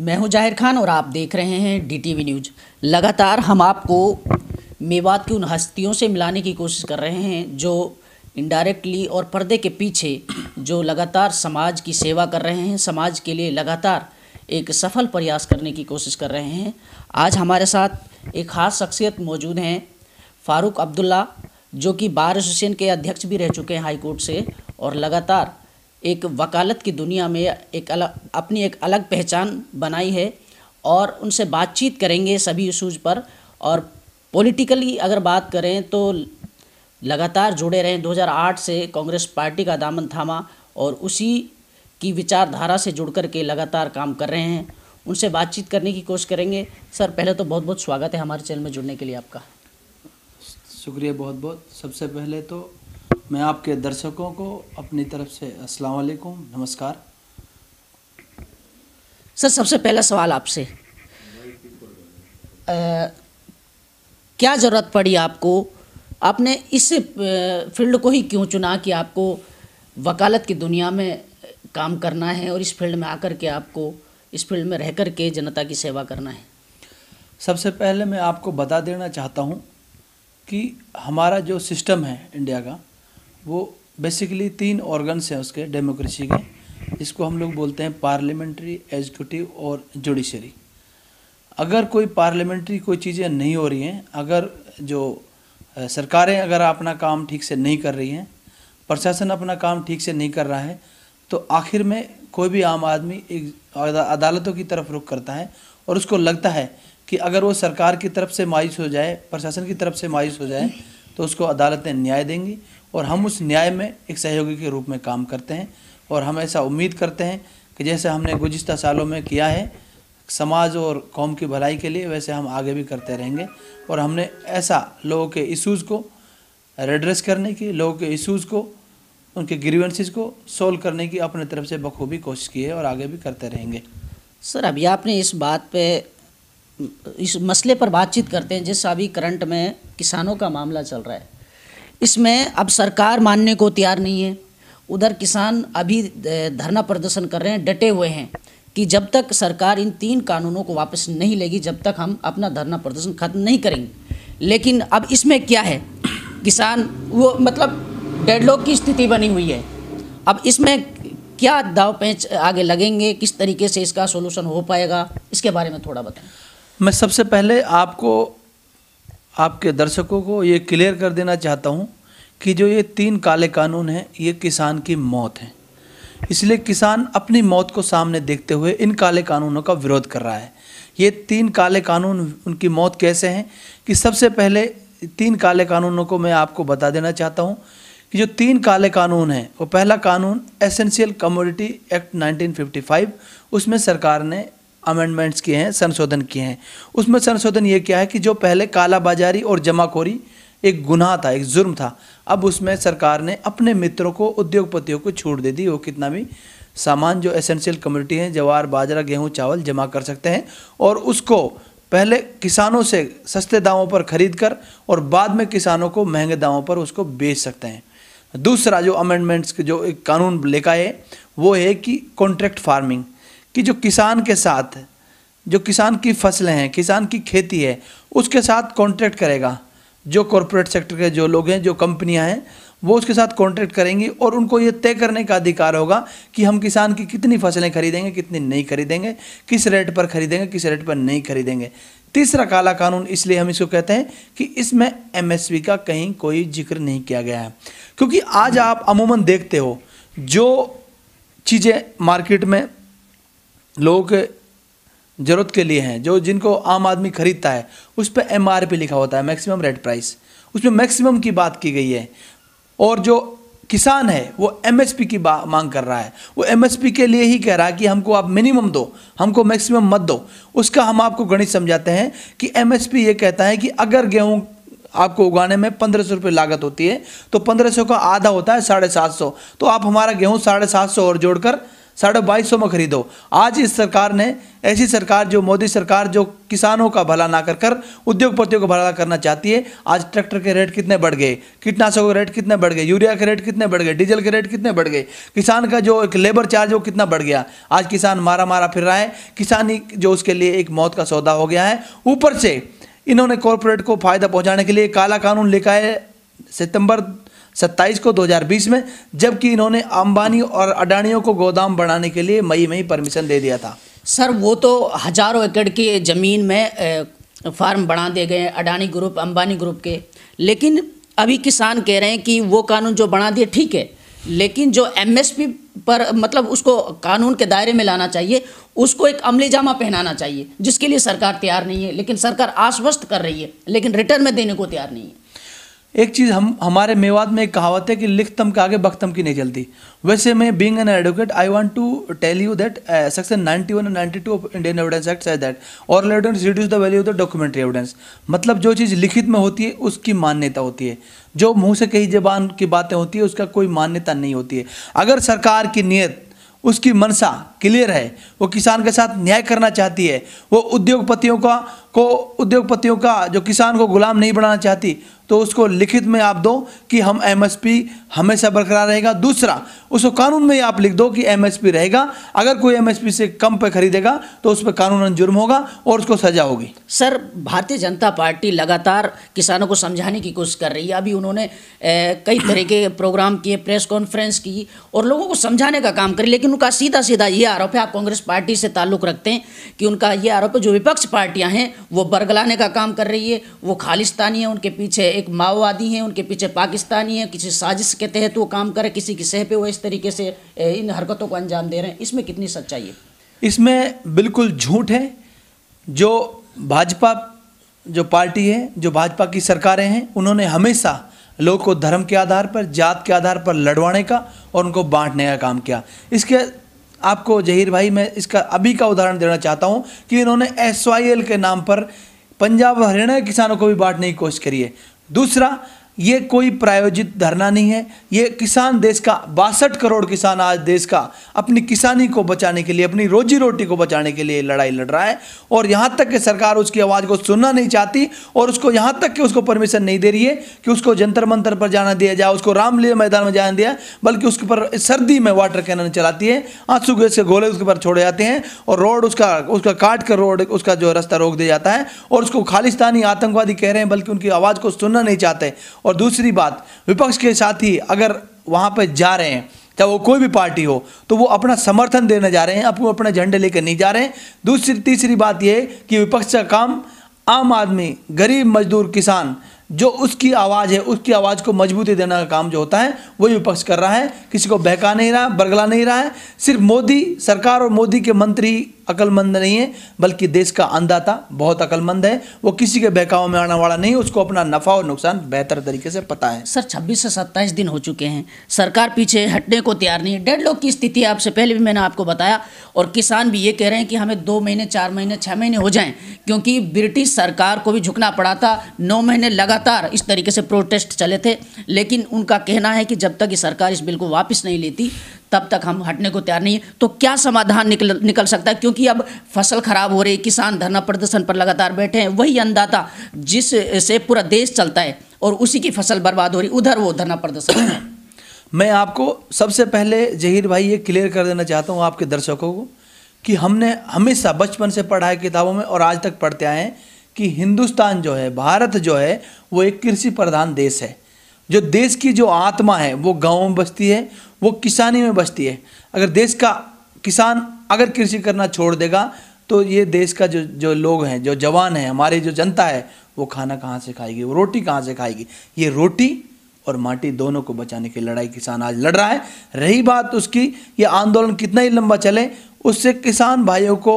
मैं हूं जाहिर खान और आप देख रहे हैं डीटीवी न्यूज लगातार हम आपको मेवात की उन हस्तियों से मिलाने की कोशिश कर रहे हैं जो इनडायरेक्टली और पर्दे के पीछे जो लगातार समाज की सेवा कर रहे हैं समाज के लिए लगातार एक सफल प्रयास करने की कोशिश कर रहे हैं आज हमारे साथ एक ख़ास शख्सियत मौजूद हैं फारूक अब्दुल्ला जो कि बार एसोसिएशन के अध्यक्ष भी रह चुके हैं हाईकोर्ट से और लगातार एक वकालत की दुनिया में एक अलग अपनी एक अलग पहचान बनाई है और उनसे बातचीत करेंगे सभी इशूज़ पर और पॉलिटिकली अगर बात करें तो लगातार जुड़े रहें 2008 से कांग्रेस पार्टी का दामन थामा और उसी की विचारधारा से जुड़ कर के लगातार काम कर रहे हैं उनसे बातचीत करने की कोशिश करेंगे सर पहले तो बहुत बहुत स्वागत है हमारे चैनल में जुड़ने के लिए आपका शुक्रिया बहुत बहुत सबसे पहले तो मैं आपके दर्शकों को अपनी तरफ से अस्सलाम वालेकुम नमस्कार सर सबसे पहला सवाल आपसे क्या ज़रूरत पड़ी आपको आपने इस फील्ड को ही क्यों चुना कि आपको वकालत की दुनिया में काम करना है और इस फील्ड में आकर के आपको इस फील्ड में रह कर के जनता की सेवा करना है सबसे पहले मैं आपको बता देना चाहता हूँ कि हमारा जो सिस्टम है इंडिया का वो बेसिकली तीन ऑर्गन्स हैं उसके डेमोक्रेसी के इसको हम लोग बोलते हैं पार्लियामेंट्री एग्जीक्यूटिव और जुडिशरी अगर कोई पार्लियामेंट्री कोई चीज़ें नहीं हो रही हैं अगर जो सरकारें अगर अपना काम ठीक से नहीं कर रही हैं प्रशासन अपना काम ठीक से नहीं कर रहा है तो आखिर में कोई भी आम आदमी एक अदालतों की तरफ रुख करता है और उसको लगता है कि अगर वो सरकार की तरफ से मायूस हो जाए प्रशासन की तरफ से मायूस हो जाए तो उसको अदालतें न्याय देंगी और हम उस न्याय में एक सहयोगी के रूप में काम करते हैं और हम ऐसा उम्मीद करते हैं कि जैसे हमने गुज्तर सालों में किया है समाज और कौम की भलाई के लिए वैसे हम आगे भी करते रहेंगे और हमने ऐसा लोगों के इशूज़ को रेड्रेस करने की लोगों के इशूज़ को उनके ग्रीवेंसीज़ को सोल्व करने की अपने तरफ से बखूबी कोशिश की है और आगे भी करते रहेंगे सर अभी आपने इस बात पे इस मसले पर बातचीत करते हैं जिस अभी करंट में किसानों का मामला चल रहा है इसमें अब सरकार मानने को तैयार नहीं है उधर किसान अभी धरना प्रदर्शन कर रहे हैं डटे हुए हैं कि जब तक सरकार इन तीन कानूनों को वापस नहीं लेगी जब तक हम अपना धरना प्रदर्शन खत्म नहीं करेंगे लेकिन अब इसमें क्या है किसान वो मतलब डेडलॉक की स्थिति बनी हुई है अब इसमें क्या दाव पेंच आगे लगेंगे किस तरीके से इसका सोल्यूशन हो पाएगा इसके बारे में थोड़ा बताएं मैं सबसे पहले आपको आपके दर्शकों को ये क्लियर कर देना चाहता हूँ कि जो ये तीन काले कानून हैं ये किसान की मौत है इसलिए किसान अपनी मौत को सामने देखते हुए इन काले कानूनों का विरोध कर रहा है ये तीन काले कानून उनकी मौत कैसे हैं कि सबसे पहले तीन काले कानूनों को मैं आपको बता देना चाहता हूँ कि जो तीन काले कानून हैं वो पहला कानून एसेंशियल कमोडिटी एक्ट 1955 उसमें सरकार ने अमेंडमेंट्स किए हैं संशोधन किए हैं उसमें संशोधन ये क्या है कि जो पहले कालाबाजारी और जमाखोरी एक गुनाह था एक जुर्म था अब उसमें सरकार ने अपने मित्रों को उद्योगपतियों को छूट दे दी वो कितना भी सामान जो एसेंशियल कम्युनिटी हैं जवार बाजरा गेहूं चावल जमा कर सकते हैं और उसको पहले किसानों से सस्ते दामों पर खरीद कर और बाद में किसानों को महंगे दामों पर उसको बेच सकते हैं दूसरा जो अमेंडमेंट्स जो एक कानून लेकर आए वो है कि कॉन्ट्रैक्ट फार्मिंग कि जो किसान के साथ जो किसान की फसलें हैं किसान की खेती है उसके साथ कॉन्ट्रैक्ट करेगा जो कॉरपोरेट सेक्टर के जो लोग हैं जो कंपनियां हैं वो उसके साथ कॉन्ट्रैक्ट करेंगी और उनको ये तय करने का अधिकार होगा कि हम किसान की कितनी फसलें खरीदेंगे कितनी नहीं खरीदेंगे किस रेट पर खरीदेंगे किस रेट पर नहीं खरीदेंगे तीसरा काला कानून इसलिए हम इसको कहते हैं कि इसमें एम का कहीं कोई जिक्र नहीं किया गया है क्योंकि आज आप अमूमन देखते हो जो चीज़ें मार्केट में लोगों के ज़रूरत के लिए हैं जो जिनको आम आदमी ख़रीदता है उस पर एम लिखा होता है मैक्सिमम रेट प्राइस उसमें मैक्सिमम की बात की गई है और जो किसान है वो एमएसपी की मांग कर रहा है वो एमएसपी के लिए ही कह रहा है कि हमको आप मिनिमम दो हमको मैक्सिमम मत दो उसका हम आपको गणित समझाते हैं कि एमएसपी ये कहता है कि अगर गेहूँ आपको उगाने में पंद्रह सौ रुपये लागत होती है तो पंद्रह सौ का आधा होता है साढ़े सात सौ तो आप हमारा गेहूँ साढ़े सात सौ और जोड़कर साढ़े बाईस सौ में खरीदो आज इस सरकार ने ऐसी सरकार जो मोदी सरकार जो किसानों का भला ना कर कर उद्योगपतियों का भला करना चाहती है आज ट्रैक्टर के रेट कितने बढ़ गए कीटनाशकों के रेट कितने बढ़ गए यूरिया के रेट कितने बढ़ गए डीजल के रेट कितने बढ़ गए किसान का जो एक लेबर चार्ज वो कितना बढ़ गया आज किसान मारा मारा फिर रहा है किसानी जो उसके लिए एक मौत का सौदा हो गया है ऊपर से इन्होंने कॉरपोरेट को फायदा पहुँचाने के लिए काला कानून लेकर है सितंबर सत्ताईस को 2020 में जबकि इन्होंने अंबानी और अडानियों को गोदाम बनाने के लिए मई में ही परमिशन दे दिया था सर वो तो हजारों एकड़ की ज़मीन में फार्म बना दिए गए अडानी ग्रुप अंबानी ग्रुप के लेकिन अभी किसान कह रहे हैं कि वो कानून जो बना दिए ठीक है लेकिन जो एमएसपी पर मतलब उसको कानून के दायरे में लाना चाहिए उसको एक अमली जामा पहनाना चाहिए जिसके लिए सरकार तैयार नहीं है लेकिन सरकार आश्वस्त कर रही है लेकिन रिटर्न में देने को तैयार नहीं है एक चीज़ हम हमारे मेवात में एक कहावत है कि लिखतम के आगे बख्तम की नहीं चलती वैसे मैं being an advocate I want to tell you that section 91 and two of Indian evidence act says that और evidence reduce the value of the documentary evidence मतलब जो चीज़ लिखित में होती है उसकी मान्यता होती है जो मुँह से कही जबान की बातें होती है उसका कोई मान्यता नहीं होती है अगर सरकार की नीयत उसकी मनसा क्लियर है वो किसान के साथ न्याय करना चाहती है वो उद्योगपतियों का को उद्योगपतियों का जो किसान को गुलाम नहीं बनाना चाहती तो उसको लिखित में आप दो कि हम एमएसपी हमेशा बरकरार रहेगा दूसरा उसको कानून में आप लिख दो कि एमएसपी रहेगा अगर कोई एमएसपी से कम पे खरीदेगा तो उस पर कानून जुर्म होगा और उसको सजा होगी सर भारतीय जनता पार्टी लगातार किसानों को समझाने की कोशिश कर रही है अभी उन्होंने ए, कई तरह के प्रोग्राम किए प्रेस कॉन्फ्रेंस की और लोगों को समझाने का काम करी लेकिन उनका सीधा सीधा ये आरोप है आप कांग्रेस पार्टी से ताल्लुक रखते हैं कि उनका ये आरोप है जो विपक्ष पार्टियाँ हैं वो बरगलाने का काम कर रही है वो खालिस्तानी है उनके पीछे एक माओवादी हैं उनके पीछे पाकिस्तानी है किसी साजिश के तहत वो काम करे किसी की सह पे वो इस तरीके से इन हरकतों को अंजाम दे रहे हैं इसमें कितनी सच्चाई है इसमें बिल्कुल झूठ है जो भाजपा जो पार्टी है जो भाजपा की सरकारें हैं उन्होंने हमेशा लोग को धर्म के आधार पर जात के आधार पर लड़वाने का और उनको बांटने का काम किया इसके आपको जहीर भाई मैं इसका अभी का उदाहरण देना चाहता हूँ कि इन्होंने एस के नाम पर पंजाब हरियाणा के किसानों को भी बांटने की कोशिश करी है दूसरा ये कोई प्रायोजित धरना नहीं है ये किसान देश का बासठ करोड़ किसान आज देश का अपनी किसानी को बचाने के लिए अपनी रोजी रोटी को बचाने के लिए लड़ाई लड़ रहा है और यहाँ तक कि सरकार उसकी आवाज़ को सुनना नहीं चाहती और उसको यहाँ तक कि उसको परमिशन नहीं दे रही है कि उसको जंतर मंतर पर जाना दिया जाए उसको रामलीला मैदान में जाना दिया बल्कि उसके पर सर्दी में वाटर कैनन चलाती है आंसू गैस के गोले उसके ऊपर छोड़े जाते हैं और रोड उसका उसका काट कर रोड उसका जो रास्ता रोक दिया जाता है और उसको खालिस्तानी आतंकवादी कह रहे हैं बल्कि उनकी आवाज़ को सुनना नहीं चाहते और दूसरी बात विपक्ष के साथ ही अगर वहाँ पर जा रहे हैं चाहे वो कोई भी पार्टी हो तो वो अपना समर्थन देने जा रहे हैं अपने अपने झंडे लेकर नहीं जा रहे हैं दूसरी तीसरी बात यह कि विपक्ष का काम आम आदमी गरीब मजदूर किसान जो उसकी आवाज़ है उसकी आवाज़ को मजबूती देने का काम जो होता है वही विपक्ष कर रहा है किसी को बहका नहीं रहा बरगला नहीं रहा है सिर्फ मोदी सरकार और मोदी के मंत्री अकलमंद नहीं है बल्कि देश का अन्नदाता बहुत अकलमंद है वो किसी के बहकाव में आने वाला नहीं उसको अपना नफा और नुकसान बेहतर तरीके से पता है सर छब्बीस से सत्ताईस दिन हो चुके हैं सरकार पीछे हटने को तैयार नहीं है डेढ़ लोग की स्थिति आपसे पहले भी मैंने आपको बताया और किसान भी ये कह रहे हैं कि हमें दो महीने चार महीने छः महीने हो जाएं क्योंकि ब्रिटिश सरकार को भी झुकना पड़ा था नौ महीने लगातार इस तरीके से प्रोटेस्ट चले थे लेकिन उनका कहना है कि जब तक ये सरकार इस बिल को वापस नहीं लेती तब तक हम हटने को तैयार नहीं है तो क्या समाधान निकल निकल सकता है क्योंकि अब फसल खराब हो रही है किसान धरना प्रदर्शन पर लगातार बैठे हैं वही अन्नदाता जिस से पूरा देश चलता है और उसी की फसल बर्बाद हो रही उधर वो धरना प्रदर्शन है मैं आपको सबसे पहले जहीर भाई ये क्लियर कर देना चाहता हूँ आपके दर्शकों को कि हमने हमेशा बचपन से पढ़ा है किताबों में और आज तक पढ़ते आए हैं कि हिंदुस्तान जो है भारत जो है वो एक कृषि प्रधान देश है जो देश की जो आत्मा है वो गाँव में बसती है वो किसानी में बसती है अगर देश का किसान अगर कृषि करना छोड़ देगा तो ये देश का जो जो लोग हैं जो जवान हैं हमारे जो जनता है वो खाना कहाँ से खाएगी वो रोटी कहाँ से खाएगी ये रोटी और माटी दोनों को बचाने की लड़ाई किसान आज लड़ रहा है रही बात उसकी ये आंदोलन कितना ही लंबा चले उससे किसान भाइयों को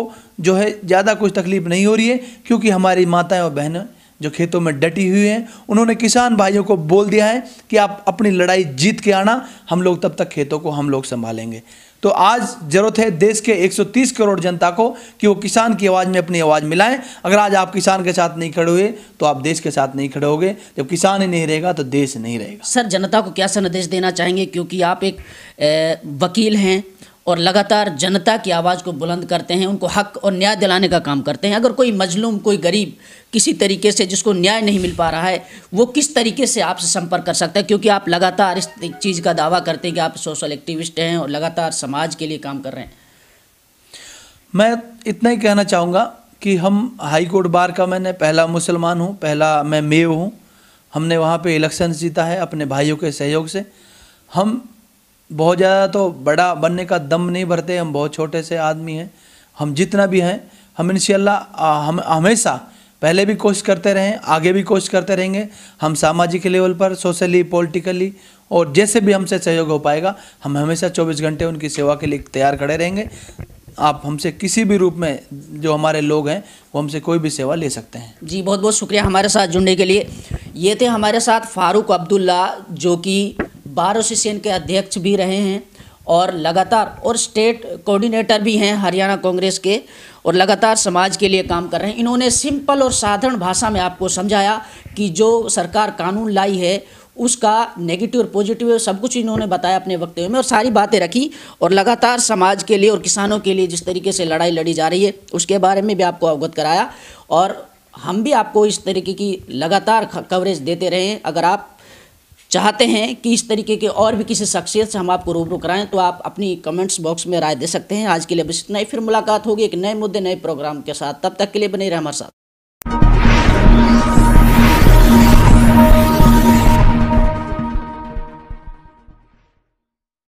जो है ज़्यादा कुछ तकलीफ नहीं हो रही है क्योंकि हमारी माताएं और बहनें जो खेतों में डटी हुई हैं उन्होंने किसान भाइयों को बोल दिया है कि आप अपनी लड़ाई जीत के आना हम लोग तब तक खेतों को हम लोग संभालेंगे तो आज जरूरत है देश के 130 करोड़ जनता को कि वो किसान की आवाज़ में अपनी आवाज़ मिलाएं अगर आज आप किसान के साथ नहीं खड़े हुए तो आप देश के साथ नहीं खड़े होगे जब किसान ही नहीं रहेगा तो देश नहीं रहेगा सर जनता को क्या संदेश देना चाहेंगे क्योंकि आप एक ए, वकील हैं और लगातार जनता की आवाज़ को बुलंद करते हैं उनको हक और न्याय दिलाने का काम करते हैं अगर कोई मजलूम कोई गरीब किसी तरीके से जिसको न्याय नहीं मिल पा रहा है वो किस तरीके से आपसे संपर्क कर सकता है क्योंकि आप लगातार इस चीज़ का दावा करते हैं कि आप सोशल एक्टिविस्ट हैं और लगातार समाज के लिए काम कर रहे हैं मैं इतना ही कहना चाहूँगा कि हम हाईकोर्ट बार का मैंने पहला मुसलमान हूँ पहला मैं मेव हूँ हमने वहाँ पर इलेक्शन जीता है अपने भाइयों के सहयोग से हम बहुत ज़्यादा तो बड़ा बनने का दम नहीं भरते हम बहुत छोटे से आदमी हैं हम जितना भी हैं हम इन हम हमेशा पहले भी कोशिश करते रहें आगे भी कोशिश करते रहेंगे हम सामाजिक लेवल पर सोशली पॉलिटिकली और जैसे भी हमसे सहयोग हो पाएगा हम हमेशा 24 घंटे उनकी सेवा के लिए तैयार खड़े रहेंगे आप हमसे किसी भी रूप में जो हमारे लोग हैं वो हमसे कोई भी सेवा ले सकते हैं जी बहुत बहुत शुक्रिया हमारे साथ जुड़ने के लिए ये थे हमारे साथ फारूक अब्दुल्ला जो कि बार एसोसिएशन के अध्यक्ष भी रहे हैं और लगातार और स्टेट कोऑर्डिनेटर भी हैं हरियाणा कांग्रेस के और लगातार समाज के लिए काम कर रहे हैं इन्होंने सिंपल और साधारण भाषा में आपको समझाया कि जो सरकार कानून लाई है उसका नेगेटिव और पॉजिटिव सब कुछ इन्होंने बताया अपने वक्तव्य में और सारी बातें रखी और लगातार समाज के लिए और किसानों के लिए जिस तरीके से लड़ाई लड़ी जा रही है उसके बारे में भी आपको अवगत कराया और हम भी आपको इस तरीके की लगातार कवरेज देते रहें अगर आप चाहते हैं कि इस तरीके के और भी किसी शख्सियत से हम आपको रूबरू कराएं तो आप अपनी कमेंट्स बॉक्स में राय दे सकते हैं आज के लिए बस इतना ही फिर मुलाकात होगी एक नए मुद्दे नए प्रोग्राम के साथ तब तक के लिए बने रहे हमारे साथ